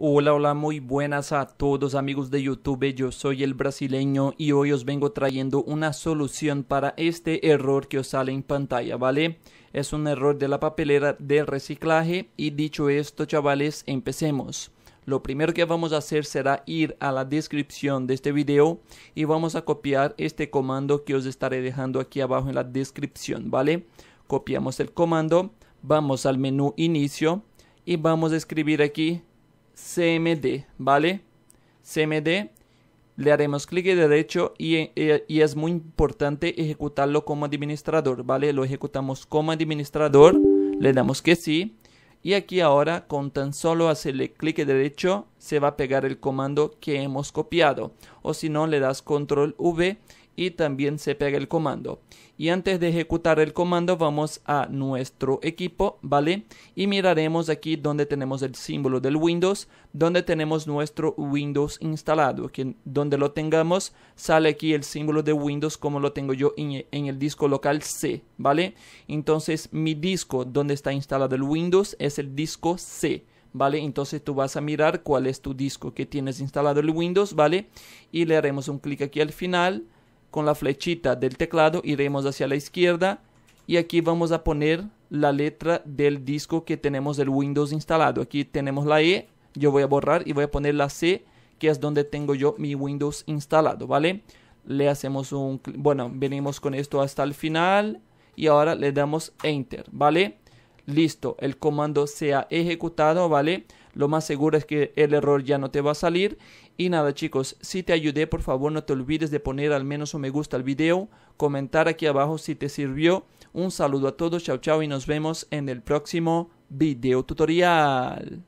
Hola, hola, muy buenas a todos amigos de YouTube, yo soy el brasileño y hoy os vengo trayendo una solución para este error que os sale en pantalla, ¿vale? Es un error de la papelera de reciclaje y dicho esto chavales, empecemos. Lo primero que vamos a hacer será ir a la descripción de este video y vamos a copiar este comando que os estaré dejando aquí abajo en la descripción, ¿vale? Copiamos el comando, vamos al menú inicio y vamos a escribir aquí CMD, ¿vale? CMD, le haremos clic derecho eh, y, es muy importante ejecutarlo como administrador, ¿vale? Lo ejecutamos como administrador, le damos que sí. Y aquí ahora con tan solo hacerle clic derecho se va a pegar el comando que hemos copiado. O si no le das control V y también se pega el comando. Y antes de ejecutar el comando vamos a nuestro equipo, ¿vale? Y miraremos aquí donde tenemos el símbolo del Windows, donde tenemos nuestro Windows instalado. donde lo tengamos sale aquí el símbolo de Windows como lo tengo yo en, en el disco local C, ¿vale? Entonces mi disco donde está instalado el Windows es el disco C. ¿vale? Entonces tú vas a mirar cuál es tu disco que tienes instalado el Windows, ¿vale? Y le haremos un clic aquí al final, con la flechita del teclado iremos hacia la izquierda y aquí vamos a poner la letra del disco que tenemos el Windows instalado. Aquí tenemos la E, yo voy a borrar y voy a poner la C, que es donde tengo yo mi Windows instalado, ¿vale? Le hacemos un... Bueno, venimos con esto hasta el final y ahora le damos Enter, ¿vale? Listo, el comando se ha ejecutado, ¿vale? Lo más seguro es que el error ya no te va a salir. Y nada chicos, si te ayudé por favor no te olvides de poner al menos un me gusta al video, comentar aquí abajo si te sirvió. Un saludo a todos, chao chao y nos vemos en el próximo video tutorial.